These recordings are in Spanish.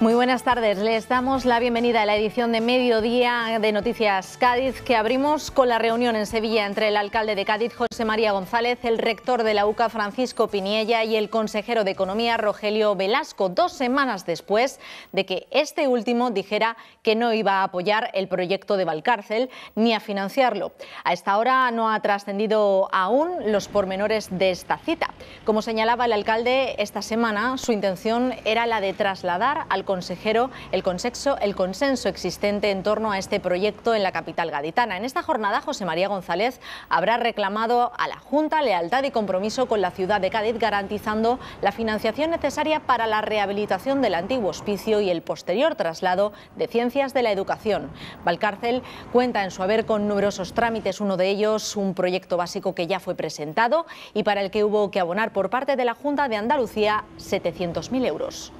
Muy buenas tardes, les damos la bienvenida a la edición de mediodía de Noticias Cádiz que abrimos con la reunión en Sevilla entre el alcalde de Cádiz, José María González, el rector de la UCA, Francisco Piniella, y el consejero de Economía, Rogelio Velasco, dos semanas después de que este último dijera que no iba a apoyar el proyecto de Valcárcel ni a financiarlo. A esta hora no ha trascendido aún los pormenores de esta cita. Como señalaba el alcalde, esta semana su intención era la de trasladar al consejero el consenso, el consenso existente en torno a este proyecto en la capital gaditana. En esta jornada, José María González habrá reclamado a la Junta lealtad y compromiso con la ciudad de Cádiz, garantizando la financiación necesaria para la rehabilitación del antiguo hospicio y el posterior traslado de ciencias de la educación. Valcárcel cuenta en su haber con numerosos trámites, uno de ellos un proyecto básico que ya fue presentado y para el que hubo que abonar por parte de la Junta de Andalucía 700.000 euros.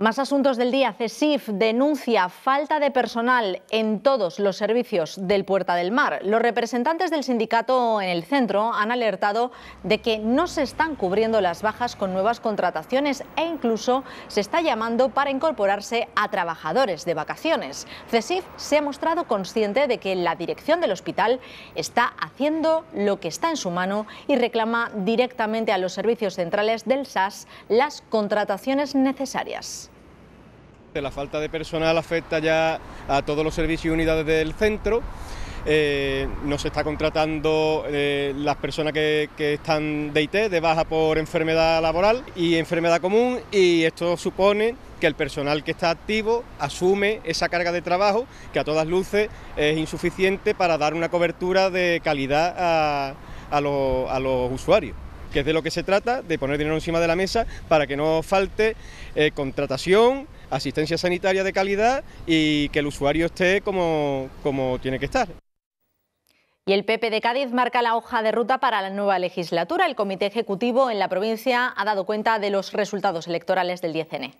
Más asuntos del día. CESIF denuncia falta de personal en todos los servicios del Puerta del Mar. Los representantes del sindicato en el centro han alertado de que no se están cubriendo las bajas con nuevas contrataciones e incluso se está llamando para incorporarse a trabajadores de vacaciones. CESIF se ha mostrado consciente de que la dirección del hospital está haciendo lo que está en su mano y reclama directamente a los servicios centrales del SAS las contrataciones necesarias. La falta de personal afecta ya a todos los servicios y unidades del centro. Eh, no se está contratando eh, las personas que, están de IT, de baja por enfermedad laboral y enfermedad común, y esto supone que el personal que está activo asume esa carga de trabajo que a todas luces es insuficiente para dar una cobertura de calidad a, los, usuarios que es de lo que se trata, de poner dinero encima de la mesa para que no falte eh, contratación, asistencia sanitaria de calidad y que el usuario esté como, tiene que estar. Y el PP de Cádiz marca la hoja de ruta para la nueva legislatura. El Comité Ejecutivo en la provincia ha dado cuenta de los resultados electorales del 10N.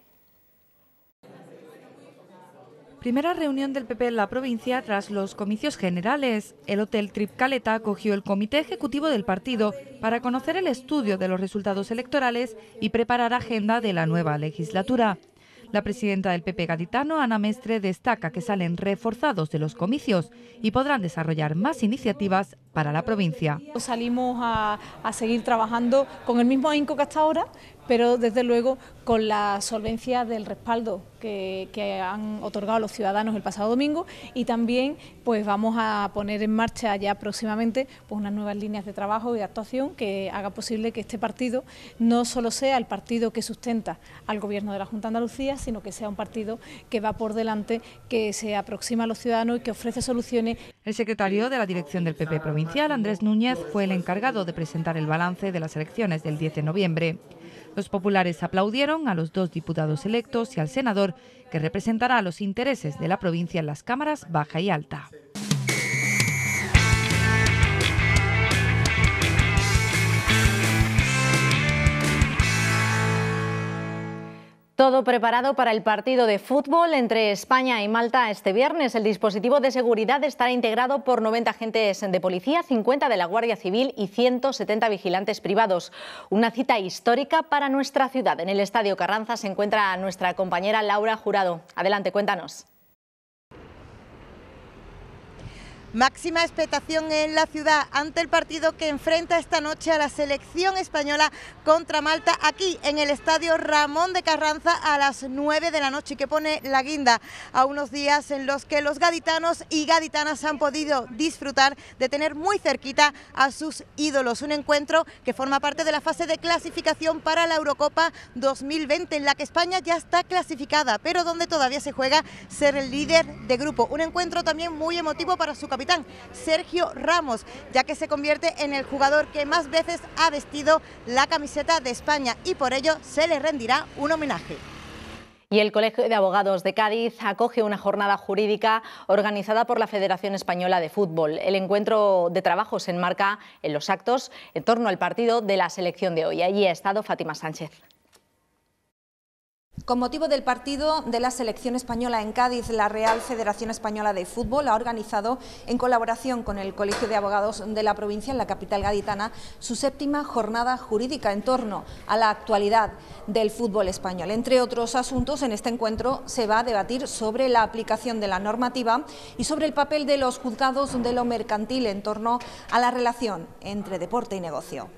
Primera reunión del PP en la provincia tras los comicios generales. El Hotel Trip Caleta acogió el comité ejecutivo del partido para conocer el estudio de los resultados electorales y preparar agenda de la nueva legislatura. La presidenta del PP gaditano, Ana Mestre, destaca que salen reforzados de los comicios y podrán desarrollar más iniciativas para la provincia. Salimos a, seguir trabajando con el mismo ahínco que hasta ahora, pero desde luego con la solvencia del respaldo que, han otorgado los ciudadanos el pasado domingo y también pues vamos a poner en marcha ya próximamente pues unas nuevas líneas de trabajo y de actuación que haga posible que este partido no solo sea el partido que sustenta al gobierno de la Junta de Andalucía, sino que sea un partido que va por delante, que se aproxima a los ciudadanos y que ofrece soluciones. El secretario de la dirección del PP Andrés Núñez, fue el encargado de presentar el balance de las elecciones del 10 de noviembre. Los populares aplaudieron a los dos diputados electos y al senador, que representará los intereses de la provincia en las cámaras baja y alta. Todo preparado para el partido de fútbol entre España y Malta este viernes. El dispositivo de seguridad estará integrado por 90 agentes de policía, 50 de la Guardia Civil y 170 vigilantes privados. Una cita histórica para nuestra ciudad. En el Estadio Carranza se encuentra nuestra compañera Laura Jurado. Adelante, cuéntanos. Máxima expectación en la ciudad ante el partido que enfrenta esta noche a la selección española contra Malta aquí en el estadio Ramón de Carranza a las 9 de la noche que pone la guinda a unos días en los que los gaditanos y gaditanas han podido disfrutar de tener muy cerquita a sus ídolos. Un encuentro que forma parte de la fase de clasificación para la Eurocopa 2020 en la que España ya está clasificada pero donde todavía se juega ser el líder de grupo. Un encuentro también muy emotivo para su capital Sergio Ramos, ya que se convierte en el jugador que más veces ha vestido la camiseta de España y por ello se le rendirá un homenaje. Y el Colegio de Abogados de Cádiz acoge una jornada jurídica organizada por la Federación Española de Fútbol. El encuentro de trabajo se enmarca en los actos en torno al partido de la selección de hoy. Allí ha estado Fátima Sánchez. Con motivo del partido de la selección española en Cádiz, la Real Federación Española de Fútbol ha organizado, en colaboración con el Colegio de Abogados de la provincia, en la capital gaditana, su séptima jornada jurídica en torno a la actualidad del fútbol español. Entre otros asuntos, en este encuentro se va a debatir sobre la aplicación de la normativa y sobre el papel de los juzgados de lo mercantil en torno a la relación entre deporte y negocio.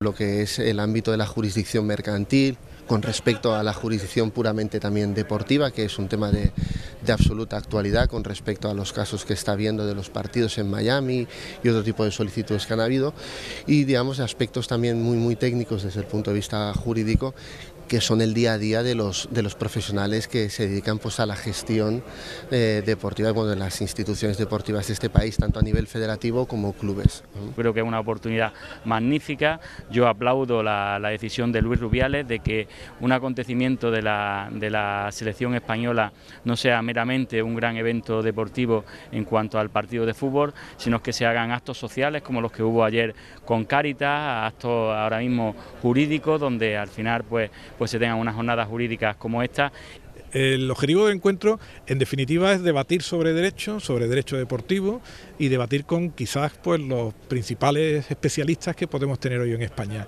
Lo que es el ámbito de la jurisdicción mercantil, con respecto a la jurisdicción puramente también deportiva, que es un tema de, absoluta actualidad con respecto a los casos que está habiendo de los partidos en Miami y otro tipo de solicitudes que han habido, y digamos aspectos también muy, muy técnicos desde el punto de vista jurídico que son el día a día de los, de los profesionales que se dedican pues, a la gestión eh, deportiva de las instituciones deportivas de este país, tanto a nivel federativo como clubes. Creo que es una oportunidad magnífica. Yo aplaudo la, decisión de Luis Rubiales de que un acontecimiento de la, de la selección española no sea meramente un gran evento deportivo en cuanto al partido de fútbol, sino que se hagan actos sociales como los que hubo ayer con Cáritas... actos ahora mismo jurídicos, donde al final pues pues se tengan unas jornadas jurídicas como esta. El objetivo del encuentro, en definitiva, es debatir sobre derecho, sobre derecho deportivo y debatir con quizás pues los principales especialistas que podemos tener hoy en España.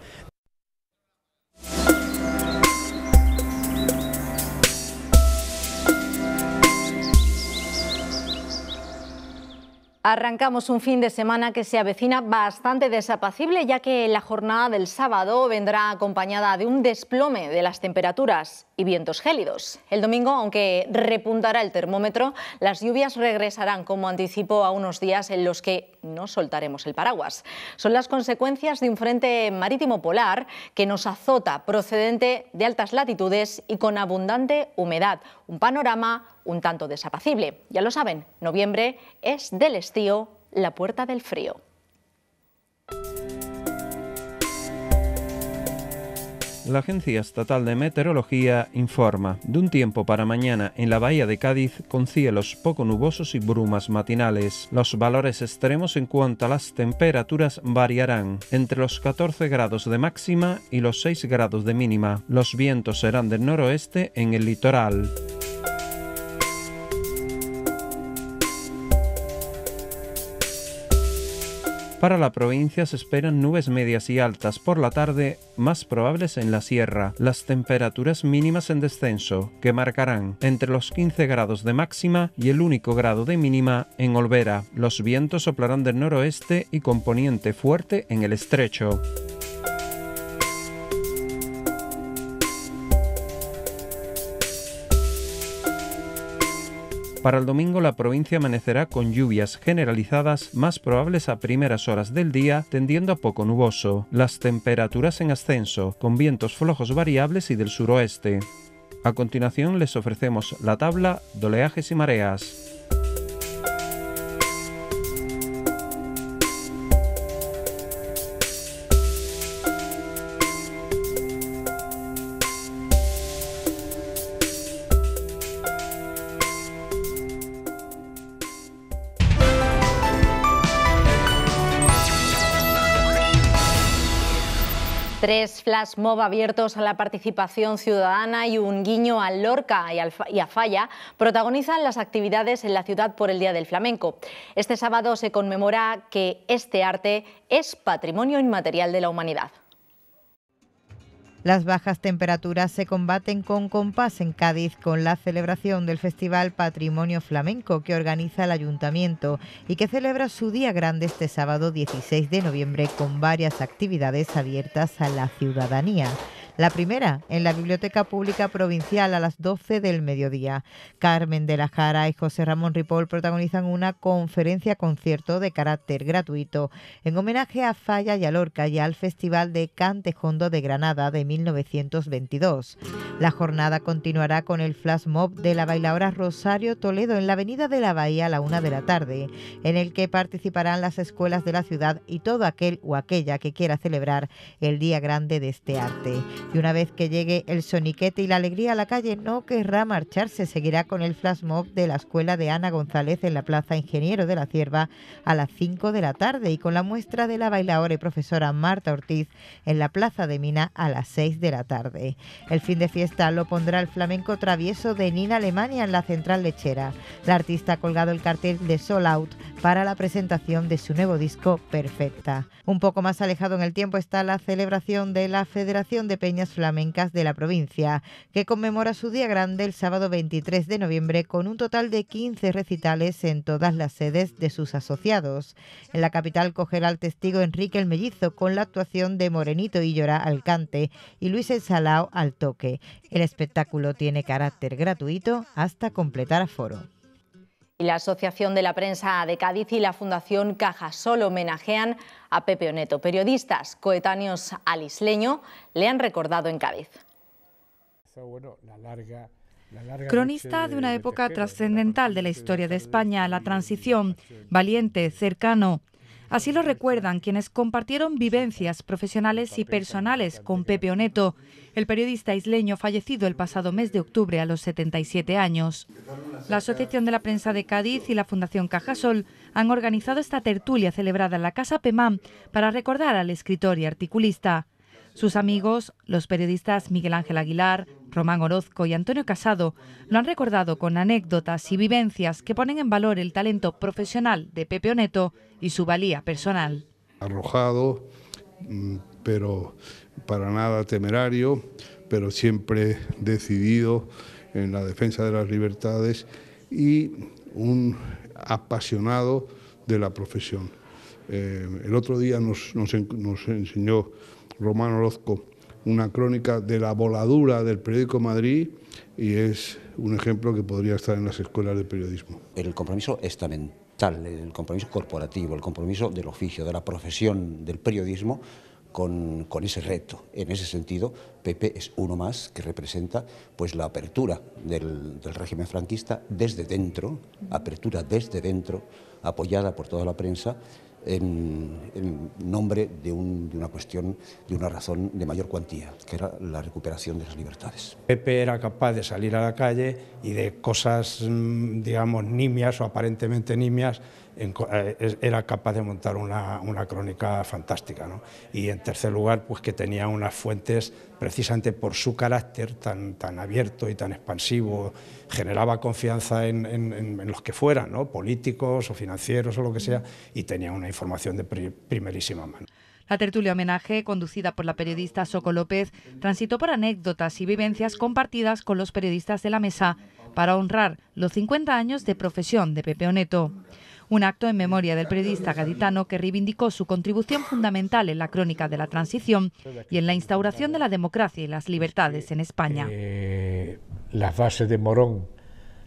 Arrancamos un fin de semana que se avecina bastante desapacible, ya que la jornada del sábado vendrá acompañada de un desplome de las temperaturas y vientos gélidos. El domingo, aunque repuntará el termómetro, las lluvias regresarán como anticipo a unos días en los que no soltaremos el paraguas. Son las consecuencias de un frente marítimo polar que nos azota procedente de altas latitudes y con abundante humedad. Un panorama un tanto desapacible. Ya lo saben, noviembre es del estío la puerta del frío. La Agencia Estatal de Meteorología informa de un tiempo para mañana en la bahía de Cádiz con cielos poco nubosos y brumas matinales. Los valores extremos en cuanto a las temperaturas variarán entre los 14 grados de máxima y los 6 grados de mínima. Los vientos serán del noroeste en el litoral. Para la provincia se esperan nubes medias y altas por la tarde, más probables en la sierra. Las temperaturas mínimas en descenso, que marcarán entre los 15 grados de máxima y el único grado de mínima en Olvera. Los vientos soplarán del noroeste y componiente fuerte en el estrecho. Para el domingo la provincia amanecerá con lluvias generalizadas más probables a primeras horas del día, tendiendo a poco nuboso. Las temperaturas en ascenso, con vientos flojos variables y del suroeste. A continuación les ofrecemos la tabla de oleajes y mareas. Tres flash mob abiertos a la participación ciudadana y un guiño a Lorca y, y a Falla protagonizan las actividades en la ciudad por el Día del Flamenco. Este sábado se conmemora que este arte es patrimonio inmaterial de la humanidad. Las bajas temperaturas se combaten con compás en Cádiz con la celebración del Festival Patrimonio Flamenco que organiza el ayuntamiento y que celebra su día grande este sábado 16 de noviembre con varias actividades abiertas a la ciudadanía. La primera, en la Biblioteca Pública Provincial a las 12 del mediodía. Carmen de la Jara y José Ramón Ripoll protagonizan una conferencia concierto de carácter gratuito en homenaje a Falla y a Lorca y al Festival de Cantejondo de Granada de 1922. La jornada continuará con el flash mob de la bailadora Rosario Toledo en la Avenida de la Bahía a la una de la tarde, en el que participarán las escuelas de la ciudad y todo aquel o aquella que quiera celebrar el Día Grande de este arte. Y una vez que llegue el soniquete y la alegría a la calle, no querrá marcharse. Seguirá con el flash mob de la escuela de Ana González en la Plaza Ingeniero de la Cierva a las 5 de la tarde y con la muestra de la bailadora y profesora Marta Ortiz en la Plaza de Mina a las 6 de la tarde. El fin de fiesta lo pondrá el flamenco travieso de Nina Alemania en la Central Lechera. La artista ha colgado el cartel de Soul Out para la presentación de su nuevo disco Perfecta. Un poco más alejado en el tiempo está la celebración de la Federación de flamencas de la provincia, que conmemora su día grande el sábado 23 de noviembre con un total de 15 recitales en todas las sedes de sus asociados. En la capital cogerá al testigo Enrique el Mellizo con la actuación de Morenito y Llora al cante y Luis El Salao al toque. El espectáculo tiene carácter gratuito hasta completar aforo y la Asociación de la Prensa de Cádiz y la Fundación Caja Solo homenajean a Pepe Oneto. Periodistas coetáneos al isleño le han recordado en Cádiz. Cronista de una época trascendental de la historia de España, la transición, valiente, cercano, Así lo recuerdan quienes compartieron vivencias profesionales y personales con Pepe Oneto, el periodista isleño fallecido el pasado mes de octubre a los 77 años. La Asociación de la Prensa de Cádiz y la Fundación Cajasol han organizado esta tertulia celebrada en la Casa Pemán para recordar al escritor y articulista. Sus amigos, los periodistas Miguel Ángel Aguilar, Román Orozco y Antonio Casado, lo han recordado con anécdotas y vivencias que ponen en valor el talento profesional de Pepe Oneto y su valía personal. Arrojado, mm, pero para nada temerario, pero siempre decidido en la defensa de las libertades y un apasionado de la profesión. Eh, el otro día nos enseñó Román Orozco, una crónica de la voladura del periódico Madrid y es un ejemplo que podría estar en las escuelas de periodismo. El compromiso estamental, el compromiso corporativo, el compromiso del oficio, de la profesión, del periodismo, con, ese reto. En ese sentido, Pepe es uno más que representa pues, la apertura del, del, régimen franquista desde dentro, apertura desde dentro, apoyada por toda la prensa en, nombre de, de, una cuestión, de una razón de mayor cuantía, que era la recuperación de las libertades. Pepe era capaz de salir a la calle y de cosas, mm, digamos, nimias o aparentemente nimias, eh, era capaz de montar una, crónica fantástica. Y en tercer lugar, pues que tenía unas fuentes, precisamente por su carácter tan, tan abierto y tan expansivo, generaba confianza en, los que fueran, políticos o financieros o lo que sea, y tenía una información de primerísima mano. La tertulia homenaje, conducida por la periodista Soco López, transitó por anécdotas y vivencias compartidas con los periodistas de la mesa para honrar los 50 años de profesión de Pepe Oneto un acto en memoria del periodista gaditano que reivindicó su contribución fundamental en la crónica de la transición y en la instauración de la democracia y las libertades en España. Eh, las bases de Morón,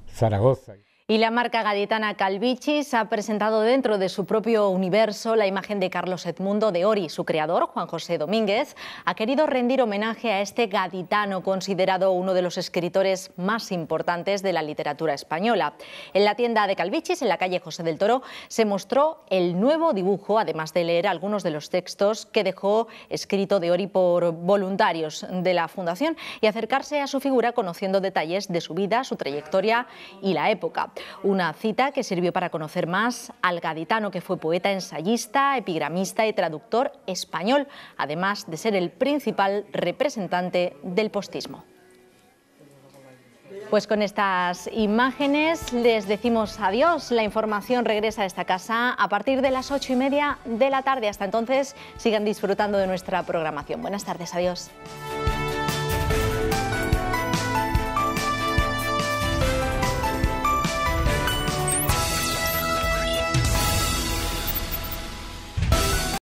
Zaragoza. Y la marca gaditana Calvichis ha presentado dentro de su propio universo la imagen de Carlos Edmundo de Ori. Su creador, Juan José Domínguez, ha querido rendir homenaje a este gaditano considerado uno de los escritores más importantes de la literatura española. En la tienda de Calvichis, en la calle José del Toro, se mostró el nuevo dibujo, además de leer algunos de los textos que dejó escrito de Ori por voluntarios de la Fundación y acercarse a su figura conociendo detalles de su vida, su trayectoria y la época una cita que sirvió para conocer más al gaditano que fue poeta, ensayista, epigramista y traductor español, además de ser el principal representante del postismo. Pues con estas imágenes les decimos adiós. La información regresa a esta casa a partir de las ocho y media de la tarde. Hasta entonces sigan disfrutando de nuestra programación. Buenas tardes, adiós.